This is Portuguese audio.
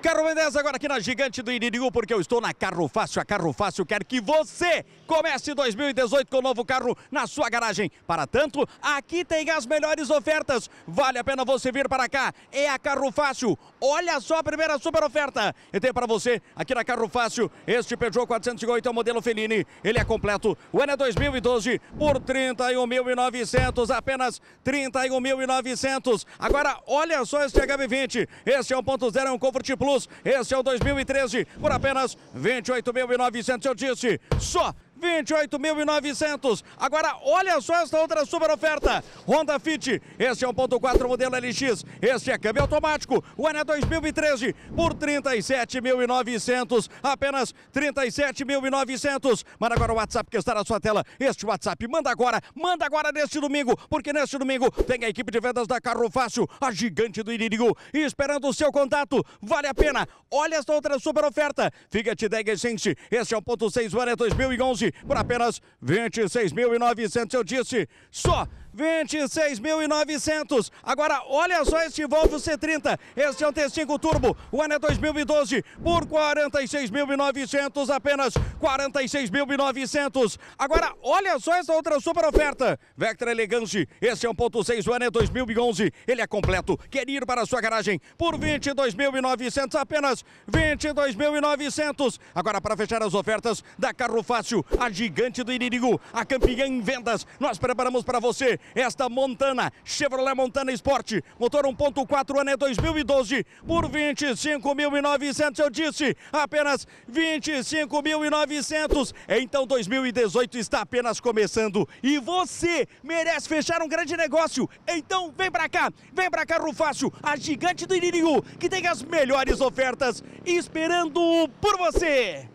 Carro Mendes agora aqui na Gigante do Inimigo, porque eu estou na Carro Fácil. A Carro Fácil quer que você comece 2018 com o novo carro na sua garagem. Para tanto, aqui tem as melhores ofertas. Vale a pena você vir para cá. É a Carro Fácil. Olha só a primeira super oferta. Eu tenho para você aqui na Carro Fácil. Este Peugeot 408 é o modelo felini Ele é completo. O ano é 2012 por 31.900. Apenas 31.900. Agora, olha só este HB20. Este é 1.0, é um Comfort Plus veículos. Esse é o 2013 por apenas 28.900, eu disse, só 28.900. Agora, olha só esta outra super oferta. Honda Fit, este é 1.4 modelo LX, este é câmbio automático, o ano é 2013, por 37.900, apenas 37.900. Manda agora o WhatsApp que está na sua tela, este WhatsApp, manda agora, manda agora neste domingo, porque neste domingo tem a equipe de vendas da Carro Fácil, a gigante do Iririgu, e esperando o seu contato, vale a pena. Olha esta outra super oferta, Fiat 10 Essence, este é 1.6, o ano é 2011, por apenas 26.900, eu disse, só 26.900. Agora, olha só este Volvo C30. Este é um T5 Turbo. O ano é 2012 por 46.900 apenas. 46.900. Agora, olha só essa outra super oferta. Vectra Elegance. Este é 1.6. O ano é 2011. Ele é completo. Quer ir para a sua garagem por 22.900 apenas. 22.900. Agora, para fechar as ofertas da Carro Fácil, a gigante do Inimigo, a campeã em vendas, nós preparamos para você esta Montana, Chevrolet Montana Sport, motor 1.4 ano é 2012, por 25.900, eu disse, apenas 25.900. Então 2018 está apenas começando e você merece fechar um grande negócio. Então vem para cá, vem para cá Rufácio, a gigante do Iririú, que tem as melhores ofertas esperando por você.